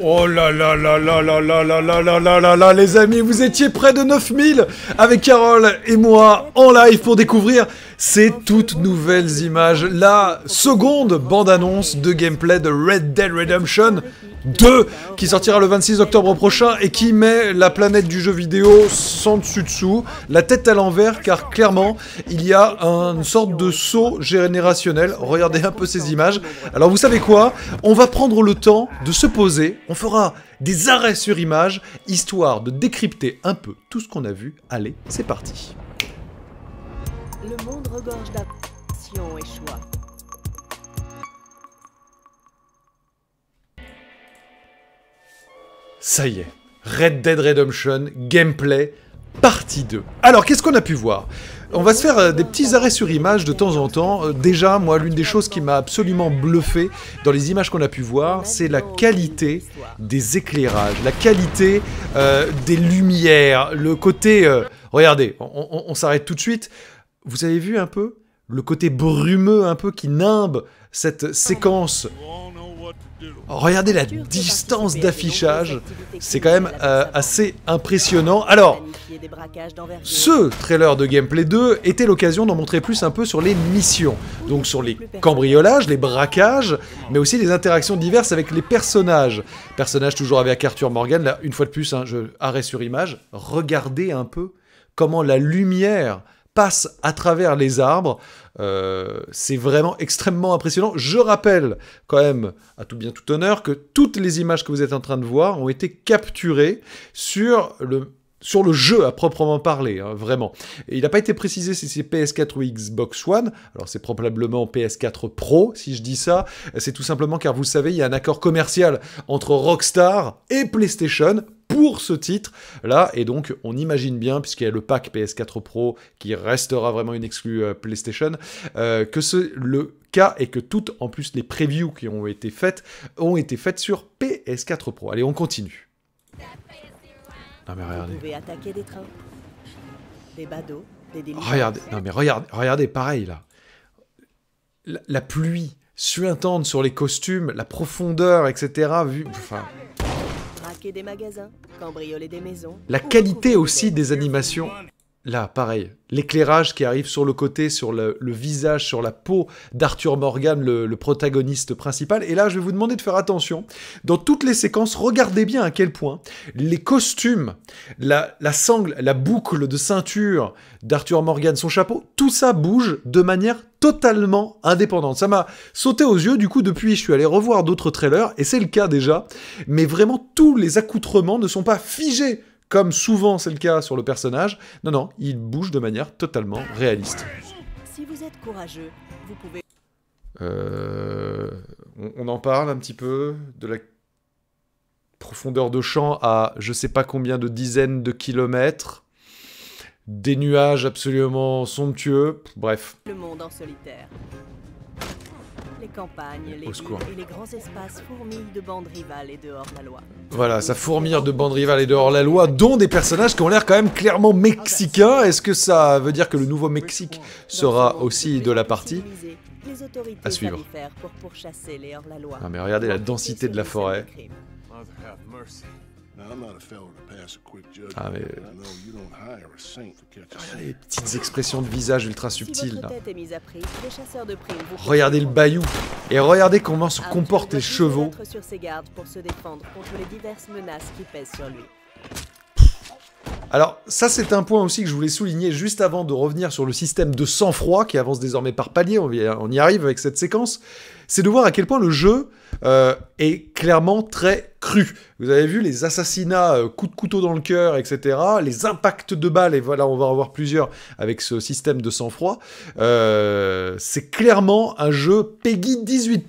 Oh là là là là là là là là là là là là les amis, vous étiez près de 9000 avec Carole et moi en live pour découvrir ces toutes nouvelles images. La seconde bande-annonce de gameplay de Red Dead Redemption 2 qui sortira le 26 octobre prochain et qui met la planète du jeu vidéo sans dessus dessous, la tête à l'envers car clairement il y a une sorte de saut générationnel. Regardez un peu ces images. Alors vous savez quoi On va prendre le temps de se poser on fera des arrêts sur image, histoire de décrypter un peu tout ce qu'on a vu. Allez, c'est parti. Le Ça y est, Red Dead Redemption, gameplay, partie 2. Alors, qu'est-ce qu'on a pu voir on va se faire euh, des petits arrêts sur image de temps en temps. Euh, déjà, moi, l'une des choses qui m'a absolument bluffé dans les images qu'on a pu voir, c'est la qualité des éclairages, la qualité euh, des lumières, le côté... regardez, on s'arrête tout de suite. Vous avez vu un peu le côté brumeux un peu qui nimbe cette séquence. Regardez la distance d'affichage, c'est quand même assez impressionnant. Alors, ce trailer de gameplay 2 était l'occasion d'en montrer plus un peu sur les missions, donc sur les cambriolages, les braquages, mais aussi les interactions diverses avec les personnages. Personnages toujours avec Arthur Morgan, là une fois de plus, hein, je arrête sur image, regardez un peu comment la lumière passe à travers les arbres. Euh, c'est vraiment extrêmement impressionnant. Je rappelle quand même, à tout bien tout honneur, que toutes les images que vous êtes en train de voir ont été capturées sur le sur le jeu à proprement parler, hein, vraiment. il n'a pas été précisé si c'est PS4 ou Xbox One, alors c'est probablement PS4 Pro si je dis ça, c'est tout simplement car vous savez, il y a un accord commercial entre Rockstar et PlayStation pour ce titre-là. Et donc, on imagine bien, puisqu'il y a le pack PS4 Pro qui restera vraiment une exclue euh, PlayStation, euh, que ce, le cas et que toutes, en plus, les previews qui ont été faites, ont été faites sur PS4 Pro. Allez, on continue. Non mais regardez. Regardez, non mais regardez, regardez pareil là. La, pluie suintante sur les costumes, la profondeur, etc. Vu, enfin. Débarquer des magasins, cambrioler des maisons. La qualité aussi des animations Là, pareil, l'éclairage qui arrive sur le côté, sur le, visage, sur la peau d'Arthur Morgan, le, protagoniste principal. Et là, je vais vous demander de faire attention. Dans toutes les séquences, regardez bien à quel point les costumes, la, la sangle, la boucle de ceinture d'Arthur Morgan, son chapeau, tout ça bouge de manière totalement indépendante. Ça m'a sauté aux yeux, du coup, depuis, je suis allé revoir d'autres trailers, et c'est le cas déjà, mais vraiment tous les accoutrements ne sont pas figés comme souvent c'est le cas sur le personnage. Non, non, il bouge de manière totalement réaliste. vous êtes euh, on, en parle un petit peu de la profondeur de champ à je sais pas combien de dizaines de kilomètres, des nuages absolument somptueux, bref. Le monde en solitaire. Les campagnes, les les grands espaces de bandes rivales et de hors-la-loi. Voilà, ça fourmille de bandes rivales et de hors-la-loi, dont des personnages qui ont l'air quand même clairement mexicains. Est-ce que ça veut dire que le nouveau Mexique sera aussi de la partie À suivre. Non mais regardez la densité de la forêt. Ah, les petites expressions de visage ultra subtiles. Regardez le bayou. Et regardez comment se comportent les chevaux. Alors ça c'est un point aussi que je voulais souligner juste avant de revenir sur le système de sang-froid qui avance désormais par palier, on y arrive avec cette séquence, c'est de voir à quel point le jeu euh, est clairement très cru. Vous avez vu les assassinats, euh, coups de couteau dans le cœur, etc., les impacts de balles, et voilà on va en voir plusieurs avec ce système de sang-froid, euh, c'est clairement un jeu Peggy 18+,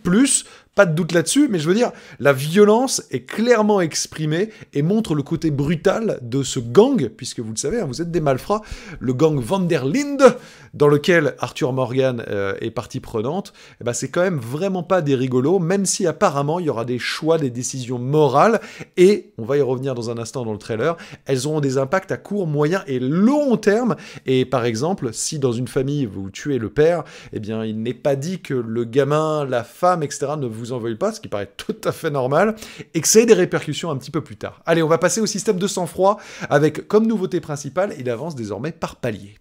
pas de doute là-dessus, mais je veux dire, la violence est clairement exprimée et montre le côté brutal de ce gang, puisque vous le savez, hein, vous êtes des malfrats, le gang Van der Linde, dans lequel Arthur Morgan euh, est partie prenante, et eh ben, c'est quand même vraiment pas des rigolos, même si apparemment il y aura des choix, des décisions morales, et on va y revenir dans un instant dans le trailer, elles auront des impacts à court, moyen et long terme, et par exemple, si dans une famille vous tuez le père, et eh bien il n'est pas dit que le gamin, la femme, etc. ne vous vous en veuille pas, ce qui paraît tout à fait normal, et que ça ait des répercussions un petit peu plus tard. Allez, on va passer au système de sang-froid, avec comme nouveauté principale, il avance désormais par palier.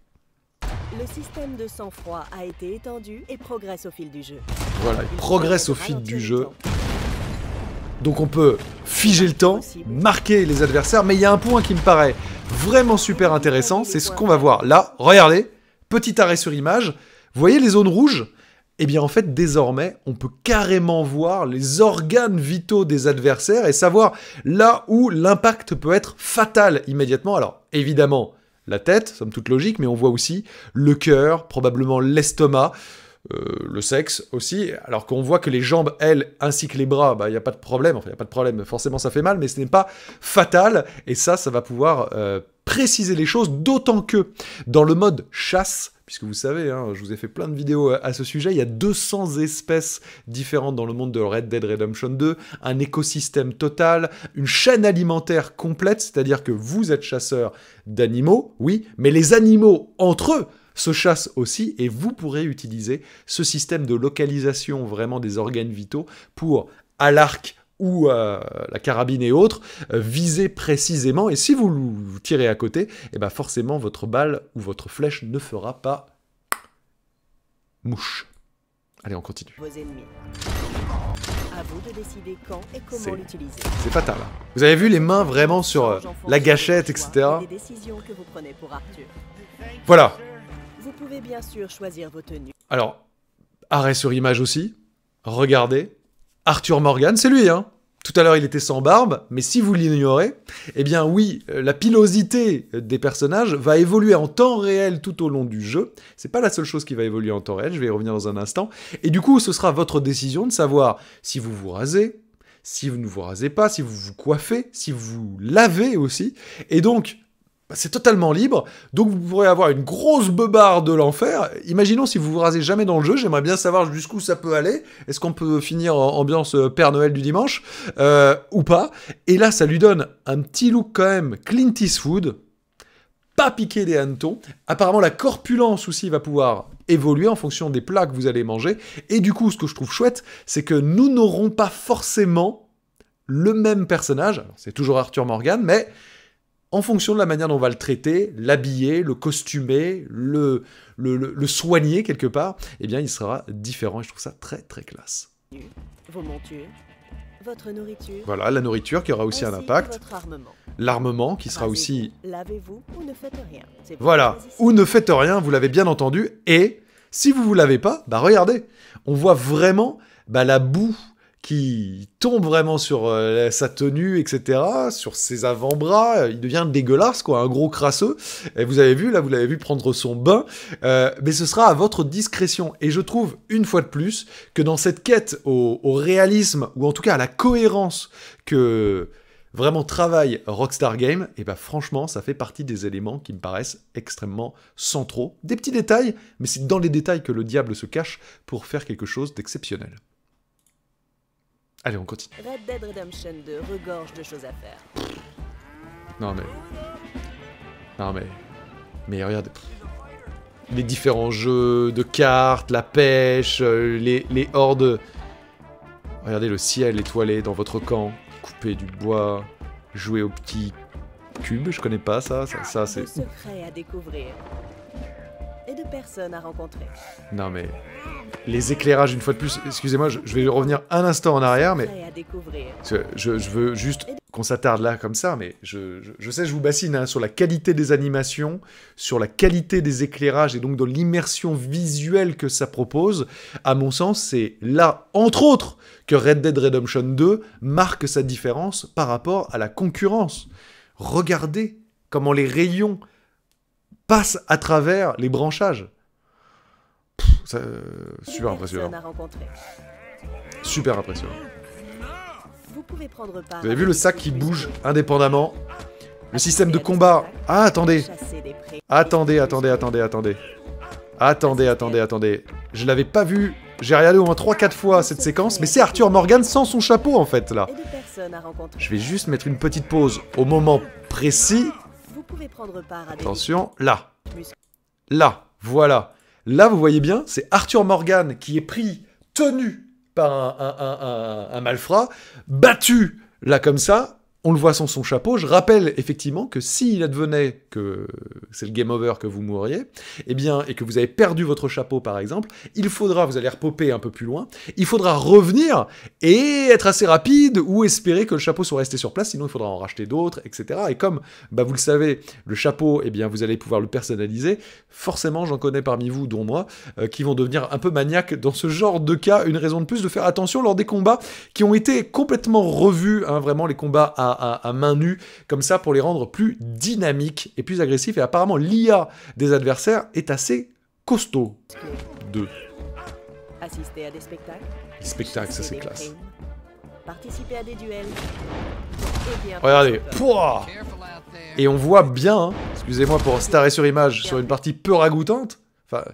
Le système de sang-froid a été étendu et progresse au fil du jeu. Voilà, il progresse au fil du jeu. Donc on peut figer le temps, marquer les adversaires, mais il y a un point qui me paraît vraiment super intéressant, c'est ce qu'on va voir là. Regardez, petit arrêt sur image, vous voyez les zones rouges eh bien en fait désormais on peut carrément voir les organes vitaux des adversaires et savoir là où l'impact peut être fatal immédiatement. Alors évidemment la tête, somme toute logique, mais on voit aussi le cœur, probablement l'estomac. Euh, le sexe aussi, alors qu'on voit que les jambes, elles, ainsi que les bras, bah, il n'y a pas de problème, enfin il n'y a pas de problème, forcément ça fait mal, mais ce n'est pas fatal, et ça, ça va pouvoir euh, préciser les choses, d'autant que dans le mode chasse, puisque vous savez, hein, je vous ai fait plein de vidéos à ce sujet, il y a 200 espèces différentes dans le monde de Red Dead Redemption 2, un écosystème total, une chaîne alimentaire complète, c'est-à-dire que vous êtes chasseur d'animaux, oui, mais les animaux entre eux se chassent aussi et vous pourrez utiliser ce système de localisation vraiment des organes vitaux pour à l'arc ou euh, la carabine et autres, viser euh, visez précisément, et si vous, tirez à côté, et eh ben forcément votre balle ou votre flèche ne fera pas mouche. Allez, on continue. C'est fatal. Hein. Vous avez vu les mains vraiment sur euh, la gâchette, etc. Voilà. Vous sûr choisir Alors, arrêt sur image aussi. Regardez. Arthur Morgan, c'est lui, hein. Tout à l'heure, il était sans barbe, mais si vous l'ignorez, eh bien oui, euh, la pilosité des personnages va évoluer en temps réel tout au long du jeu. C'est pas la seule chose qui va évoluer en temps réel, je vais y revenir dans un instant. Et du coup, ce sera votre décision de savoir si vous vous rasez, si vous ne vous rasez pas, si vous vous coiffez, si vous lavez aussi. Et donc, bah, c'est totalement libre, donc vous pourrez avoir une grosse beubare de l'enfer. Imaginons si vous vous rasez jamais dans le jeu, j'aimerais bien savoir jusqu'où ça peut aller. Est-ce qu'on peut finir en ambiance euh, Père Noël du dimanche euh, ou pas Et là, ça lui donne un petit look quand même Clint Eastwood, pas piqué des hannetons. Apparemment, la corpulence aussi va pouvoir évoluer en fonction des plats que vous allez manger. Et du coup, ce que je trouve chouette, c'est que nous n'aurons pas forcément le même personnage. C'est toujours Arthur Morgan, mais en fonction de la manière dont on va le traiter, l'habiller, le costumer, le, soigner quelque part, eh bien il sera différent et je trouve ça très très classe. Voilà, la nourriture qui aura aussi un impact. L'armement qui sera aussi... Voilà, ou ne faites rien, vous l'avez bien entendu. Et si vous vous lavez pas, bah regardez, on voit vraiment bah, la boue, qui tombe vraiment sur euh, sa tenue, etc., sur ses avant-bras, il devient dégueulasse, quoi, un gros crasseux. Et vous avez vu, là, vous l'avez vu prendre son bain, euh, mais ce sera à votre discrétion. Et je trouve, une fois de plus, que dans cette quête au, réalisme, ou en tout cas à la cohérence que vraiment travaille Rockstar Game, et eh bah ben, franchement, ça fait partie des éléments qui me paraissent extrêmement centraux. Des petits détails, mais c'est dans les détails que le diable se cache pour faire quelque chose d'exceptionnel. Allez, on continue. Red Dead Redemption 2 regorge de choses à faire. Non mais... Non mais... Mais regarde... Les différents jeux de cartes, la pêche, euh, les, les hordes... Regardez le ciel étoilé dans votre camp, couper du bois, jouer au petit cube, je connais pas ça, ça, c'est personne à rencontrer. Non mais les éclairages une fois de plus. Excusez-moi, je, vais revenir un instant en arrière, mais je, veux juste qu'on s'attarde là comme ça, mais je, sais, je vous bassine hein, sur la qualité des animations, sur la qualité des éclairages et donc de l'immersion visuelle que ça propose. À mon sens, c'est là, entre autres, que Red Dead Redemption 2 marque sa différence par rapport à la concurrence. Regardez comment les rayons passe à travers les branchages. Euh, super impressionnant. Super impressionnant. Vous, Vous avez vu le sac qui bouge indépendamment Le système de combat. Ah, attendez. Attendez, attendez, attendez, attendez. Attendez, attendez, attendez. Je l'avais pas vu. J'ai regardé au moins 3-4 fois cette séquence, mais c'est Arthur Morgan sans son chapeau en fait là. Je vais juste mettre une petite pause au moment précis Attention, là. Là, voilà. Là, vous voyez bien, c'est Arthur Morgan qui est pris, tenu par un malfrat, battu, là comme ça, on le voit sans son chapeau. Je rappelle effectivement que s'il advenait que c'est le game over que vous mourriez, eh bien, et que vous avez perdu votre chapeau par exemple, il faudra, vous allez repoper un peu plus loin, il faudra revenir et être assez rapide ou espérer que le chapeau soit resté sur place, sinon il faudra en racheter d'autres, etc. Et comme, bah, vous le savez, le chapeau, eh bien, vous allez pouvoir le personnaliser. Forcément, j'en connais parmi vous, dont moi, euh, qui vont devenir un peu maniaques dans ce genre de cas. Une raison de plus de faire attention lors des combats qui ont été complètement revus, hein, vraiment les combats à à, main nue, comme ça pour les rendre plus dynamiques et plus agressifs. Et apparemment, l'IA des adversaires est assez costaud. Deux. Assister spectacles. Les spectacles, ça c'est classe. Regardez. Pouah et on voit bien, hein, excusez-moi pour starrer sur image, sur une partie peu ragoûtante, enfin,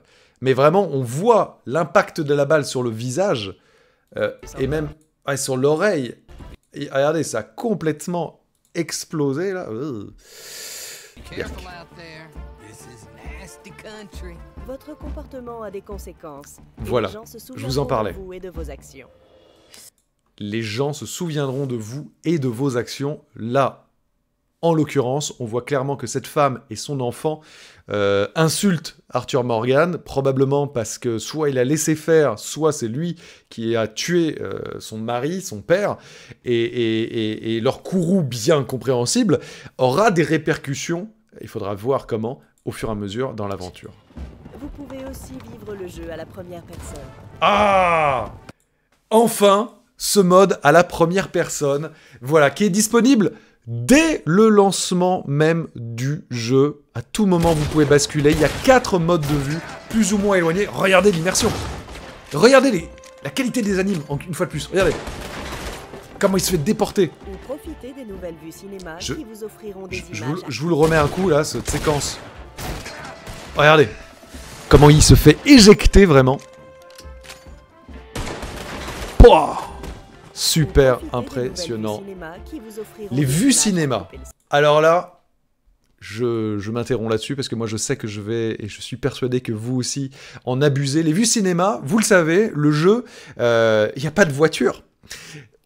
mais vraiment, on voit l'impact de la balle sur le visage euh, et même sur l'oreille regardez, ça a complètement explosé là. Euh. Votre comportement a des conséquences. Voilà, je vous en parlais. De vos actions. Les gens se souviendront de vous et de vos actions. Là, en l'occurrence, on voit clairement que cette femme et son enfant euh, insultent Arthur Morgan, probablement parce que soit il a laissé faire, soit c'est lui qui a tué euh, son mari, son père, et, et leur courroux bien compréhensible aura des répercussions, il faudra voir comment, au fur et à mesure dans l'aventure. Vous pouvez aussi vivre le jeu à la première personne. Ah Enfin, ce mode à la première personne, voilà, qui est disponible dès le lancement même du jeu. À tout moment, vous pouvez basculer. Il y a quatre modes de vue, plus ou moins éloignés. Regardez l'immersion. Regardez les... la qualité des animes, une fois de plus. Regardez. Comment il se fait déporter. vous je vous le remets un coup, là, cette séquence. Regardez. Comment il se fait éjecter, vraiment. Pouah super impressionnant. Les vues cinéma. Alors là, je, je m'interromps là-dessus parce que moi je sais que je vais et je suis persuadé que vous aussi en abusez. Les vues cinéma, vous le savez, le jeu, il euh, n'y a pas de voiture.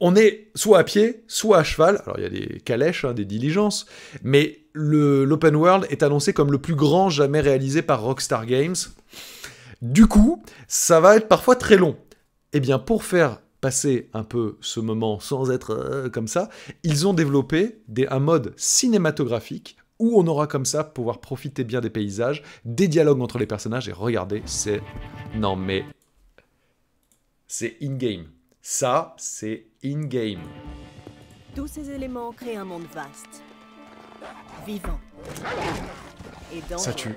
On est soit à pied, soit à cheval. Alors il y a des calèches, hein, des diligences, mais l'open world est annoncé comme le plus grand jamais réalisé par Rockstar Games. Du coup, ça va être parfois très long. Eh bien, pour faire passer un peu ce moment sans être euh, comme ça, ils ont développé des, un mode cinématographique où on aura comme ça pouvoir profiter bien des paysages, des dialogues entre les personnages, et regardez, c'est... Non mais... C'est in-game. Ça, c'est in-game. Tous ces éléments créent un monde vaste, vivant, et dans... Ça tue.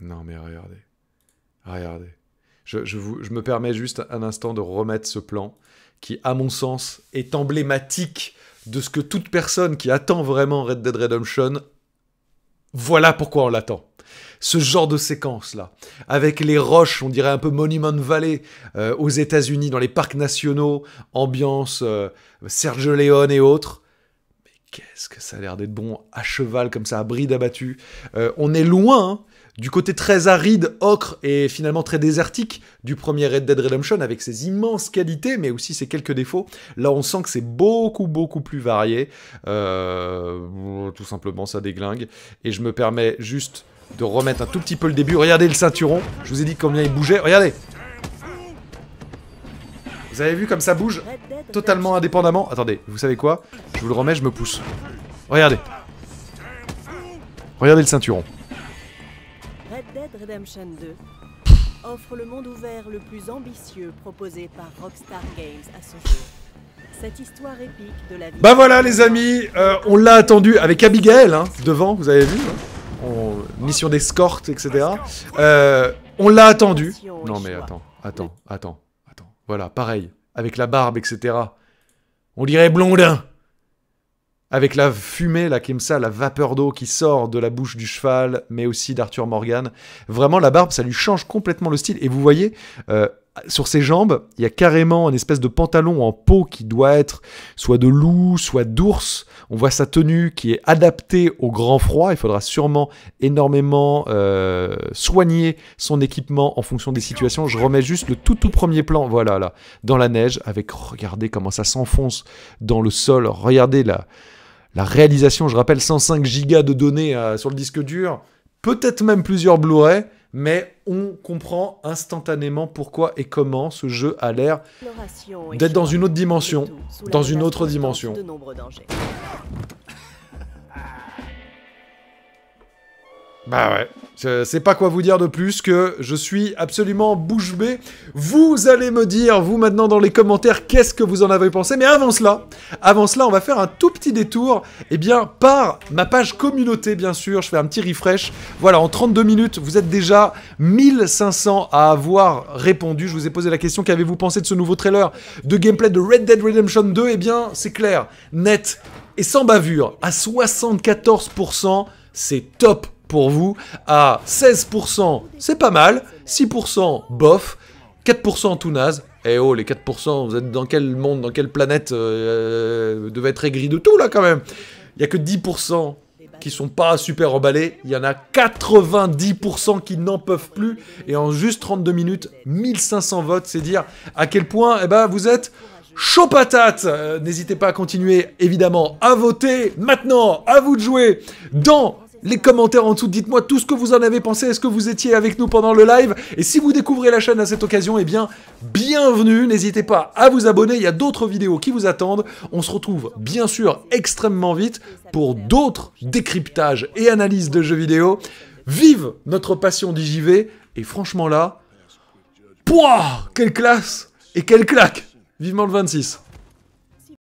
Non mais regardez. Ah, regardez. Je, me permets juste un instant de remettre ce plan qui, à mon sens, est emblématique de ce que toute personne qui attend vraiment Red Dead Redemption, voilà pourquoi on l'attend. Ce genre de séquence-là, avec les roches, on dirait un peu Monument Valley, euh, aux États-Unis, dans les parcs nationaux, ambiance Serge euh, Sergio Leone et autres. Mais qu'est-ce que ça a l'air d'être bon, à cheval comme ça, à bride abattue. Euh, on est loin du côté très aride, ocre et finalement très désertique du premier Red Dead Redemption avec ses immenses qualités mais aussi ses quelques défauts, là on sent que c'est beaucoup beaucoup plus varié. Euh, tout simplement ça déglingue. Et je me permets juste de remettre un tout petit peu le début. Regardez le ceinturon, je vous ai dit combien il bougeait. Regardez Vous avez vu comme ça bouge Totalement indépendamment. Attendez, vous savez quoi Je vous le remets, je me pousse. Regardez Regardez le ceinturon. Redemption 2 offre le monde ouvert le plus ambitieux proposé par Rockstar Games à ce jour. Cette histoire épique de la vie... Bah voilà les amis, euh, on l'a attendu avec Abigail, hein, devant, vous avez vu hein. Mission d'escorte, etc. Euh, on l'a attendu. Non mais attends, attends, attends, attends. Voilà, pareil, avec la barbe, etc. On dirait Blondin avec la fumée, là, comme la vapeur d'eau qui sort de la bouche du cheval, mais aussi d'Arthur Morgan. Vraiment, la barbe, ça lui change complètement le style. Et vous voyez, euh, sur ses jambes, il y a carrément une espèce de pantalon en peau qui doit être soit de loup, soit d'ours. On voit sa tenue qui est adaptée au grand froid. Il faudra sûrement énormément euh, soigner son équipement en fonction des situations. Je remets juste le tout tout premier plan, voilà là, dans la neige, avec regardez comment ça s'enfonce dans le sol. Regardez là. La réalisation, je rappelle, 105 gigas de données euh, sur le disque dur, peut-être même plusieurs Blu-ray, mais on comprend instantanément pourquoi et comment ce jeu a l'air d'être dans une autre dimension, dans une autre dimension. Bah ouais, je sais pas quoi vous dire de plus que je suis absolument bouche bée. Vous allez me dire, vous maintenant dans les commentaires, qu'est-ce que vous en avez pensé. Mais avant cela, avant cela, on va faire un tout petit détour, eh bien, par ma page communauté, bien sûr. Je fais un petit refresh. Voilà, en 32 minutes, vous êtes déjà 1500 à avoir répondu. Je vous ai posé la question, qu'avez-vous pensé de ce nouveau trailer de gameplay de Red Dead Redemption 2 Eh bien, c'est clair, net et sans bavure, à 74%, c'est top pour vous à 16%, c'est pas mal, 6% bof, 4% tout naze. Eh oh, les 4%, vous êtes dans quel monde, dans quelle planète Vous euh, euh, devez être aigri de tout là quand même. Il n'y a que 10% qui sont pas super emballés, il y en a 90% qui n'en peuvent plus, et en juste 32 minutes, 1500 votes, c'est dire à quel point eh ben, vous êtes chaud patate euh, N'hésitez pas à continuer, évidemment, à voter, maintenant, à vous de jouer dans les commentaires en dessous, dites-moi tout ce que vous en avez pensé, est-ce que vous étiez avec nous pendant le live Et si vous découvrez la chaîne à cette occasion, eh bien, bienvenue, n'hésitez pas à vous abonner, il y a d'autres vidéos qui vous attendent. On se retrouve bien sûr extrêmement vite pour d'autres décryptages et analyses de jeux vidéo. Vive notre passion d'IJV, et franchement là, pouah, quelle classe et quelle claque Vivement le 26